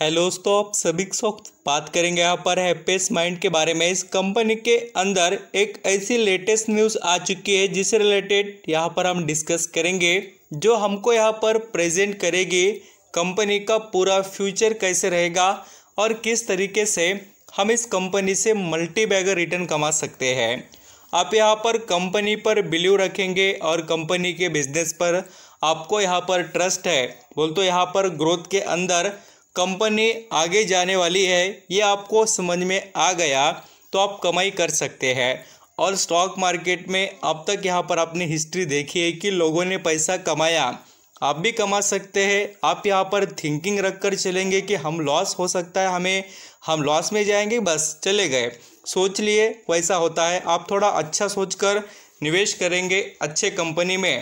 hello दोस्तों आप सभी साथ बात करेंगे यहाँ पर हैप्पीस माइंड के बारे में इस कंपनी के अंदर एक ऐसी लेटेस्ट न्यूज़ आ चुकी है जिससे रिलेटेड यहाँ पर हम डिस्कस करेंगे जो हमको यहाँ पर प्रेजेंट करेगी कंपनी का पूरा फ्यूचर कैसे रहेगा और किस तरीके से हम इस कंपनी से मल्टी बैगर रिटर्न कमा सकते हैं आप यहाँ पर कंपनी पर बिलीव रखेंगे और कंपनी के बिजनेस पर आपको यहाँ पर ट्रस्ट है बोल तो यहाँ पर ग्रोथ के अंदर कंपनी आगे जाने वाली है ये आपको समझ में आ गया तो आप कमाई कर सकते हैं और स्टॉक मार्केट में अब तक यहाँ पर आपने हिस्ट्री देखी है कि लोगों ने पैसा कमाया आप भी कमा सकते हैं आप यहाँ पर थिंकिंग रख कर चलेंगे कि हम लॉस हो सकता है हमें हम लॉस में जाएंगे बस चले गए सोच लिए वैसा होता है आप थोड़ा अच्छा सोच कर निवेश करेंगे अच्छे कंपनी में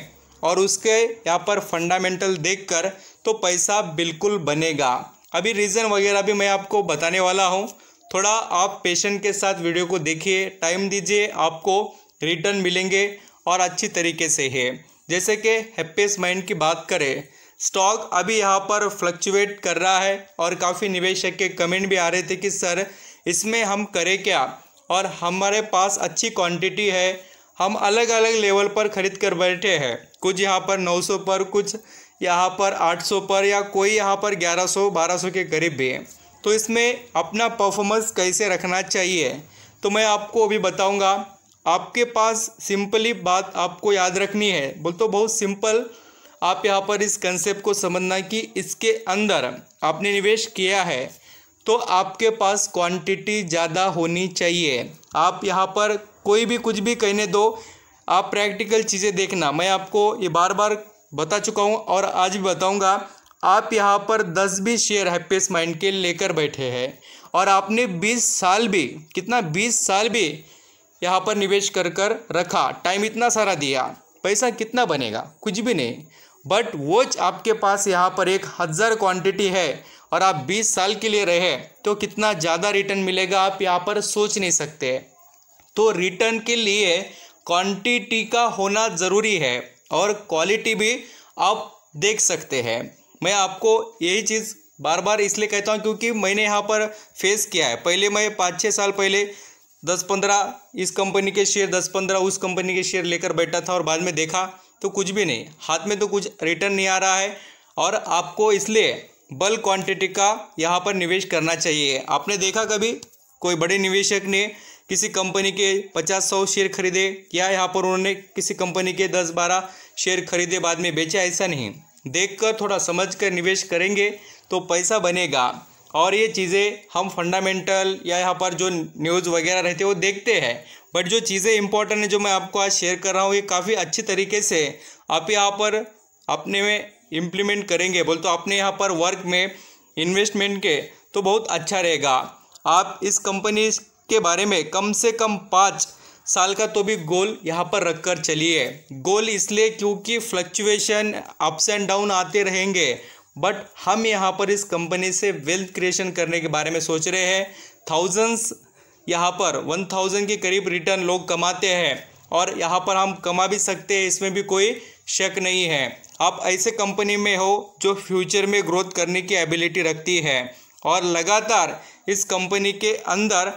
और उसके यहाँ पर फंडामेंटल देखकर तो पैसा बिल्कुल बनेगा अभी रीज़न वगैरह भी मैं आपको बताने वाला हूँ थोड़ा आप पेशेंट के साथ वीडियो को देखिए टाइम दीजिए आपको रिटर्न मिलेंगे और अच्छी तरीके से है जैसे कि हैप्पीस माइंड की बात करें स्टॉक अभी यहाँ पर फ्लक्चुएट कर रहा है और काफ़ी निवेशक के कमेंट भी आ रहे थे कि सर इसमें हम करें क्या और हमारे पास अच्छी क्वांटिटी है हम अलग अलग लेवल पर ख़रीद कर बैठे हैं कुछ यहाँ पर 900 पर कुछ यहाँ पर 800 पर या कोई यहाँ पर 1100 1200 के करीब भी है तो इसमें अपना परफॉर्मेंस कैसे रखना चाहिए तो मैं आपको अभी बताऊँगा आपके पास सिंपली बात आपको याद रखनी है बोल तो बहुत सिंपल आप यहाँ पर इस कंसेप्ट को समझना कि इसके अंदर आपने निवेश किया है तो आपके पास क्वांटिटी ज़्यादा होनी चाहिए आप यहाँ पर कोई भी कुछ भी कहने दो आप प्रैक्टिकल चीज़ें देखना मैं आपको ये बार बार बता चुका हूँ और आज भी बताऊँगा आप यहाँ पर दस भी शेयर हैप्पीस माइंड के लेकर बैठे हैं और आपने बीस साल भी कितना बीस साल भी यहाँ पर निवेश कर कर रखा टाइम इतना सारा दिया पैसा कितना बनेगा कुछ भी नहीं बट वो आपके पास यहाँ पर एक हज़ार क्वांटिटी है और आप 20 साल के लिए रहे तो कितना ज़्यादा रिटर्न मिलेगा आप यहाँ पर सोच नहीं सकते तो रिटर्न के लिए क्वांटिटी का होना ज़रूरी है और क्वालिटी भी आप देख सकते हैं मैं आपको यही चीज़ बार बार इसलिए कहता हूँ क्योंकि मैंने यहाँ पर फेस किया है पहले मैं पाँच छः साल पहले दस पंद्रह इस कंपनी के शेयर दस पंद्रह उस कंपनी के शेयर लेकर बैठा था और बाद में देखा तो कुछ भी नहीं हाथ में तो कुछ रिटर्न नहीं आ रहा है और आपको इसलिए बल्क क्वांटिटी का यहाँ पर निवेश करना चाहिए आपने देखा कभी कोई बड़े निवेशक ने किसी कंपनी के पचास सौ शेयर खरीदे या यहाँ पर उन्होंने किसी कंपनी के दस बारह शेयर खरीदे बाद में बेचे ऐसा नहीं देख कर थोड़ा समझ कर निवेश करेंगे तो पैसा बनेगा और ये चीज़ें हम फंडामेंटल या यहाँ पर जो न्यूज़ वगैरह रहते हैं वो देखते हैं बट जो चीज़ें इंपॉर्टेंट हैं जो मैं आपको आज शेयर कर रहा हूँ ये काफ़ी अच्छी तरीके से आप यहाँ पर अपने में इम्प्लीमेंट करेंगे बोल तो अपने यहाँ पर वर्क में इन्वेस्टमेंट के तो बहुत अच्छा रहेगा आप इस कंपनी के बारे में कम से कम पाँच साल का तो भी गोल यहाँ पर रख कर चलिए गोल इसलिए क्योंकि फ्लक्चुएशन अप्स एंड डाउन आते रहेंगे बट हम यहाँ पर इस कंपनी से वेल्थ क्रिएशन करने के बारे में सोच रहे हैं थाउजेंड्स यहाँ पर वन थाउजेंड के करीब रिटर्न लोग कमाते हैं और यहाँ पर हम कमा भी सकते हैं इसमें भी कोई शक नहीं है आप ऐसे कंपनी में हो जो फ्यूचर में ग्रोथ करने की एबिलिटी रखती है और लगातार इस कंपनी के अंदर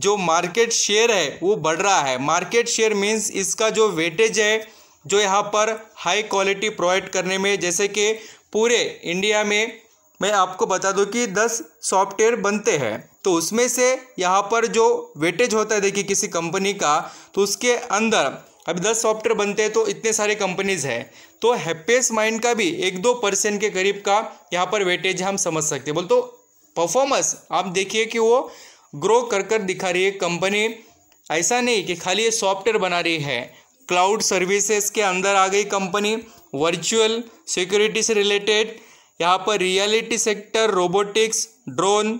जो मार्केट शेयर है वो बढ़ रहा है मार्केट शेयर मीन्स इसका जो वेटेज है जो यहाँ पर हाई क्वालिटी प्रोवाइड करने में जैसे कि पूरे इंडिया में मैं आपको बता दूं कि दस सॉफ्टवेयर बनते हैं तो उसमें से यहाँ पर जो वेटेज होता है देखिए किसी कंपनी का तो उसके अंदर अभी दस सॉफ्टवेयर बनते हैं तो इतने सारे कंपनीज हैं तो हैप्पीस्ट माइंड का भी एक दो परसेंट के करीब का यहाँ पर वेटेज हम समझ सकते हैं बोल तो परफॉर्मेंस आप देखिए कि वो ग्रो कर कर दिखा रही है कंपनी ऐसा नहीं कि खाली ये सॉफ्टवेयर बना रही है क्लाउड सर्विसेज के अंदर आ गई कंपनी वर्चुअल सिक्योरिटी से रिलेटेड यहाँ पर reality sector robotics drone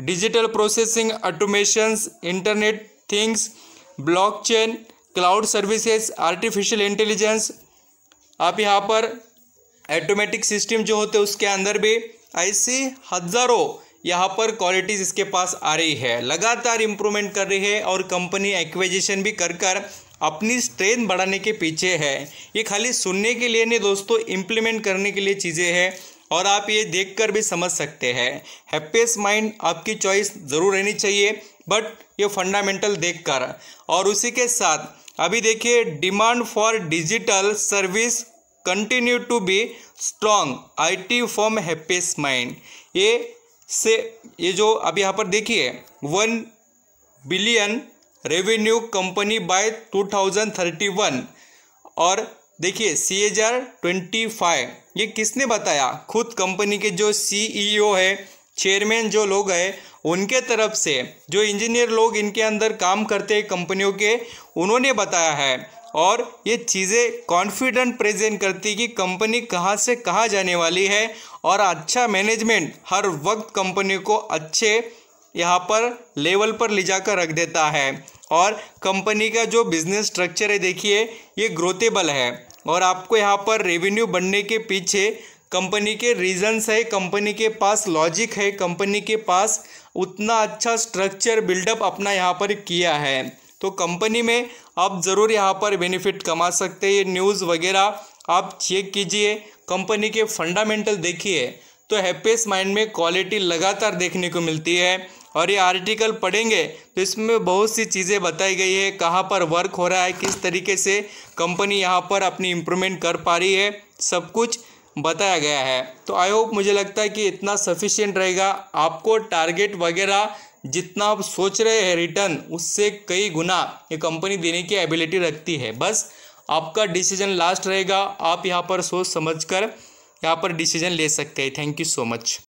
digital processing automations internet things blockchain cloud services artificial intelligence आप यहाँ पर ऑटोमेटिक सिस्टम जो होते हैं उसके अंदर भी ऐसी हजारों यहाँ पर क्वालिटीज़ इसके पास आ रही है लगातार इम्प्रूवमेंट कर रही है और कंपनी एक्विजिशन भी कर कर अपनी स्ट्रेंथ बढ़ाने के पीछे है ये खाली सुनने के लिए नहीं दोस्तों इम्प्लीमेंट करने के लिए चीज़ें हैं और आप ये देख कर भी समझ सकते हैं हैप्पीस्ट माइंड आपकी चॉइस ज़रूर रहनी चाहिए बट ये फंडामेंटल देख कर और उसी के साथ अभी देखिए demand for digital service continue to be strong I T form Happiest Mind ये से ये जो अब यहाँ पर देखिए one billion revenue company by one और देखिए C H R twenty five ये किसने बताया खुद कंपनी के जो सीईओ है चेयरमैन जो लोग हैं उनके तरफ से जो इंजीनियर लोग इनके अंदर काम करते हैं कंपनियों के उन्होंने बताया है और ये चीज़ें कॉन्फिडेंट प्रेजेंट करती कि कंपनी कहाँ से कहाँ जाने वाली है और अच्छा मैनेजमेंट हर वक्त कंपनी को अच्छे यहाँ पर लेवल पर ले जाकर रख देता है और कंपनी का जो बिजनेस स्ट्रक्चर है देखिए ये ग्रोथेबल है और आपको यहाँ पर रेवेन्यू बढ़ने के पीछे कंपनी के रीजंस है कंपनी के पास लॉजिक है कंपनी के पास उतना अच्छा स्ट्रक्चर बिल्डअप अपना यहाँ पर किया है तो कंपनी में आप ज़रूर यहाँ पर बेनिफिट कमा सकते हैं ये न्यूज़ वगैरह आप चेक कीजिए कंपनी के फंडामेंटल देखिए तो हैप्पीस माइंड में क्वालिटी लगातार देखने को मिलती है और ये आर्टिकल पढ़ेंगे तो इसमें बहुत सी चीज़ें बताई गई है कहाँ पर वर्क हो रहा है किस तरीके से कंपनी यहाँ पर अपनी इम्प्रूवमेंट कर पा रही है सब कुछ बताया गया है तो आई होप मुझे लगता है कि इतना सफिशियंट रहेगा आपको टारगेट वगैरह जितना आप सोच रहे हैं रिटर्न उससे कई गुना ये कंपनी देने की एबिलिटी रखती है बस आपका डिसीजन लास्ट रहेगा आप यहाँ पर सोच समझ कर यहाँ पर डिसीजन ले सकते हैं थैंक यू सो मच